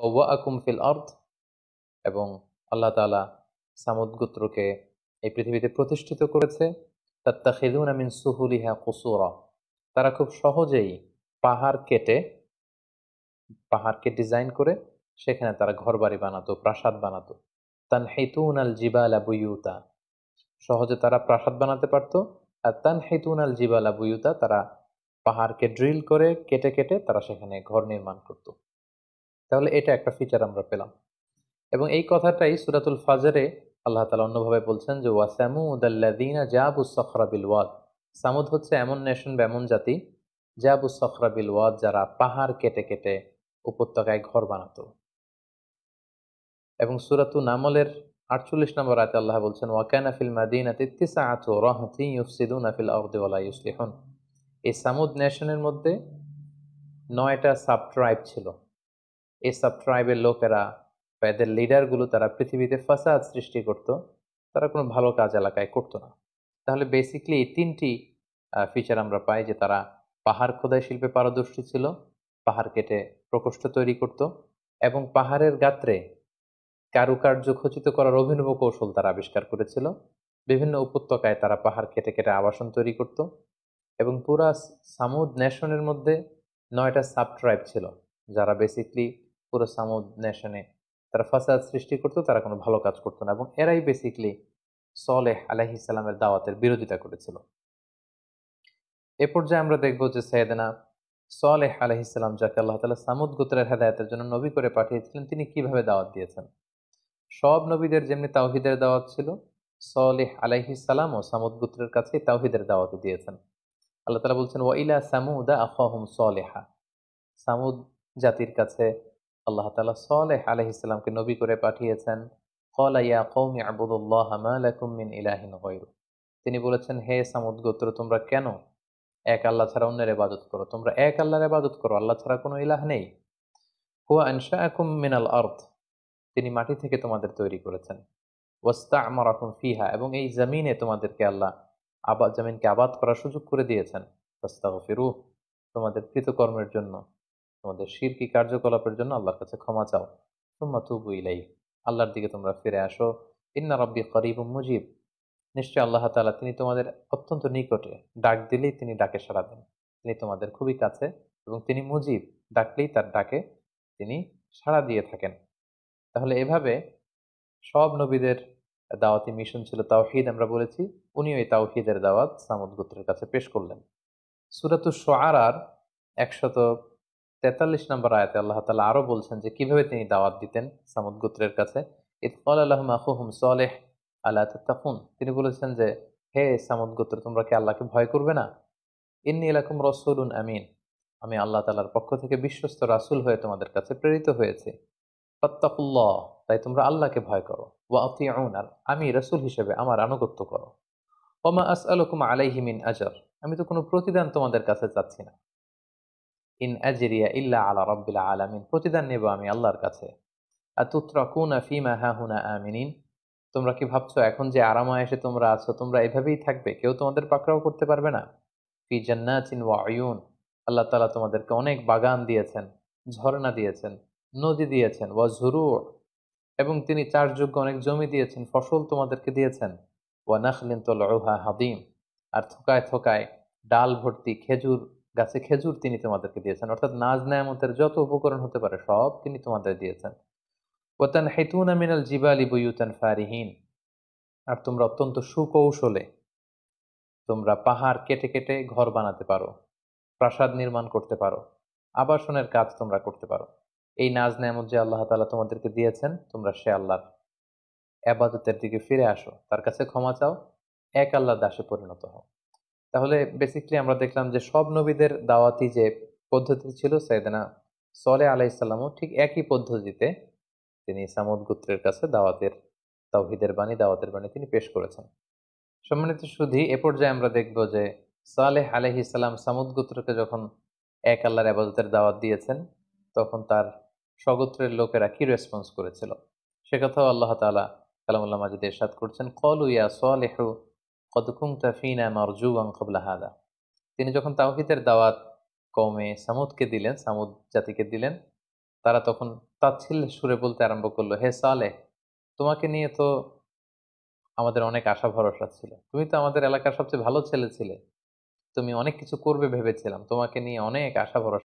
বউয়া আকুম ফিল অর্থ এবং আল্লাহ তালা সামুদ গোত্রকে এই পৃথিবীতে প্রতিষ্ঠিত করেছে তাত্তা খেদুন আমিন সুহুলিহা কুসুর তারা খুব সহজেই পাহাড় কেটে পাহাড়কে ডিজাইন করে সেখানে তারা ঘরবাড়ি বানাতো প্রাসাদ বানাতো তান হেতুন আল জিবাল আবুয়ুতা সহজে তারা প্রাসাদ বানাতে পারত আর তান হেতুন আল জিবাল আবুয়ুতা তারা পাহাড়কে ড্রিল করে কেটে কেটে তারা সেখানে ঘর নির্মাণ করতো তাহলে এটা একটা ফিচার আমরা পেলাম এবং এই কথাটাই সুরাতুল ফাজারে আল্লাহ তালা অন্যভাবে বলছেন যে ওয়াসামু উদাল্লাদিনা জাবু বিল ওয়াদ সামুদ হচ্ছে এমন নেশন বা এমন জাতি জাবু বিল ওয়াদ যারা পাহাড় কেটে কেটে উপত্যকায় ঘর বানাতো এবং সুরাতু নামলের আটচল্লিশ নম্বর রাতে আল্লাহ বলছেন ওয়াকানা ফিল মাদিনা তিত্তিসা আতু রহতি ইউফসিদুন আফিল আউদ্দিওয়ালা ইউসলিহন এই সামুদ নেশনের মধ্যে নয়টা সাব ট্রাইব ছিল এসব ট্রাইবের লোকেরা বা এদের লিডারগুলো তারা পৃথিবীতে ফাসাদ সৃষ্টি করত তারা কোনো ভালো কাজ এলাকায় করতো না তাহলে বেসিকলি এই তিনটি ফিচার আমরা পাই যে তারা পাহাড় খোদাই শিল্পে পারদর্শী ছিল পাহাড় কেটে প্রকোষ্ঠ তৈরি করত এবং পাহাড়ের গাত্রে কারুকার্য খচিত করার অভিনব কৌশল তারা আবিষ্কার করেছিল বিভিন্ন উপত্যকায় তারা পাহাড় কেটে কেটে আবাসন তৈরি করত এবং পুরা সামুদ ন্যাশনের মধ্যে নয়টা সাব ট্রাইব ছিল যারা বেসিকলি পুরো সামুদ নেশনে তারা ফাসাদ সৃষ্টি করতো তারা কোনো ভালো কাজ করতো না এবং এরাই বেসিকলি সলেহ আলাহি ইসালামের দাওয়াতের বিরোধিতা করেছিল এ পর্যায়ে আমরা দেখব যে সৈয়দনা সলেহ আলহ ইসলাম যাকে আল্লাহ তালা সামুদ গোত্রের হেদায়তের জন্য নবী করে পাঠিয়েছিলেন তিনি কিভাবে দাওয়াত দিয়েছেন সব নবীদের যেমনি তাওহিদের দাওয়াত ছিল সলেহ আলাহি ইসালাম ও সামুদ গোত্রের কাছে তাওহিদের দাওয়াত দিয়েছেন আল্লাহ তালা বলছেন ওয়াইলা সামুদা আফাহম সলেহা সামুদ জাতির কাছে আল্লাহ তালা সালেহ আলহ ইসলামকে নবী করে পাঠিয়েছেন কলাইয়া কৌমি আবুদুল্লাহ ইলাহিন তিনি বলেছেন হে সামুদ গোত্র তোমরা কেন এক আল্লাহ ছাড়া অন্যের এবাদত করো তোমরা এক আল্লাহর এবাদত করো আল্লাহ ছাড়া কোনো ইলাহ নেই হুয়া আনশা আকুম মিনাল আর্থ তিনি মাটি থেকে তোমাদের তৈরি করেছেন ওয়াস্তা আমার আকুম ফিহা এবং এই জমিনে তোমাদেরকে আল্লাহ আবাদ জমিনকে আবাদ করার সুযোগ করে দিয়েছেন ওয়াস্তা ফিরু তোমাদের কৃতকর্মের জন্য তোমাদের শিরকি কার্যকলাপের জন্য আল্লাহর কাছে ক্ষমা চাও তোমরা তুবু ইলাই আল্লাহর দিকে তোমরা ফিরে আসো ইন্না রব্বি করিব মুজিব নিশ্চয় আল্লাহ তালা তিনি তোমাদের অত্যন্ত নিকটে ডাক দিলেই তিনি ডাকে সারা দেন তিনি তোমাদের খুবই কাছে এবং তিনি মুজিব ডাকলেই তার ডাকে তিনি সাড়া দিয়ে থাকেন তাহলে এভাবে সব নবীদের দাওয়াতি মিশন ছিল তাওহিদ আমরা বলেছি উনি ওই তাওহিদের দাওয়াত সামুদ গোত্রের কাছে পেশ করলেন সুরাত সোয়ার একশত তেতাল্লিশ নম্বর আয়তে আল্লাহ তালা আরও বলছেন যে কিভাবে তিনি দাওয়াত দিতেন সামুদ গোত্রের কাছে ইতফল আল্লাহ আহুম সলেহ আল্লাহ তাকুন তিনি বলেছেন যে হে সামুদ গোত্র তোমরা কি আল্লাহকে ভয় করবে না ইন্নি এলাকুম রসুলুন আমিন আমি আল্লাহ তালার পক্ষ থেকে বিশ্বস্ত রাসুল হয়ে তোমাদের কাছে প্রেরিত হয়েছে ফত্তাকুল্লাহ তাই তোমরা আল্লাহকে ভয় করো ওয়া অতি আর আমি রসুল হিসেবে আমার আনুগত্য করো ওমা আস আলকুম আলাইহিমিন আজর আমি তো কোনো প্রতিদান তোমাদের কাছে চাচ্ছি না ইন আজরিয়া ইল্লা আলা রব্বিল আলামিন প্রতিদান নেব আমি আল্লাহর কাছে আর আতুত্রাকুনা ফিমা হাহুনা আমিনিন তোমরা কি ভাবছো এখন যে আরামায়াসে তোমরা আছো তোমরা এভাবেই থাকবে কেউ তোমাদের পাকড়াও করতে পারবে না ফি জান্নাতিন ওয়া আয়ুন আল্লাহ তাআলা তোমাদেরকে অনেক বাগান দিয়েছেন ঝর্ণা দিয়েছেন নদী দিয়েছেন ওয়া ঝুরু এবং তিনি চাষযোগ্য অনেক জমি দিয়েছেন ফসল তোমাদেরকে দিয়েছেন ওয়া নাখলিন তোলা হাদিম আর থোকায় থোকায় ডাল ভর্তি খেজুর গাছে খেজুর তিনি তোমাদেরকে দিয়েছেন অর্থাৎ নাজ নায়ামতের যত উপকরণ হতে পারে সব তিনি তোমাদের দিয়েছেন ওতান হেতুনা মিনাল জিবালি বুয়ুতান ফারিহীন আর তোমরা অত্যন্ত সুকৌশলে তোমরা পাহাড় কেটে কেটে ঘর বানাতে পারো প্রাসাদ নির্মাণ করতে পারো আবাসনের কাজ তোমরা করতে পারো এই নাজ নেয়ামত যে আল্লাহ তালা তোমাদেরকে দিয়েছেন তোমরা সে আল্লাহর আবাদতের দিকে ফিরে আসো তার কাছে ক্ষমা চাও এক আল্লাহ দাসে পরিণত হও তাহলে বেসিকলি আমরা দেখলাম যে সব নবীদের দাওয়াতি যে পদ্ধতি ছিল সৈদানা সলে আলাইসাল্লামও ঠিক একই পদ্ধতিতে তিনি সামদ গোত্রের কাছে দাওয়াতের তাওহিদের বাণী দাওয়াতের বাণী তিনি পেশ করেছেন সম্মানিত শুধু এ পর্যায়ে আমরা দেখব যে সালেহ আলহি সালাম সামুদ গোত্রকে যখন এক আল্লাহর আবাদতের দাওয়াত দিয়েছেন তখন তার স্বগোত্রের লোকেরা কি রেসপন্স করেছিল সে কথাও আল্লাহ তালা কালামুল্লাহ মাজিদ এরশাদ করছেন কল ইয়া সোয়ালেহু কদকুম তাফিনা মারজুবাং কবলা হাদা তিনি যখন তাওহিদের দাওয়াত কমে সামুদকে দিলেন সামুদ জাতিকে দিলেন তারা তখন তাচ্ছিল সুরে বলতে আরম্ভ করলো হে সালে তোমাকে নিয়ে তো আমাদের অনেক আশা ভরসা ছিল তুমি তো আমাদের এলাকার সবচেয়ে ভালো ছেলে ছিলে তুমি অনেক কিছু করবে ভেবেছিলাম তোমাকে নিয়ে অনেক আশা ভরসা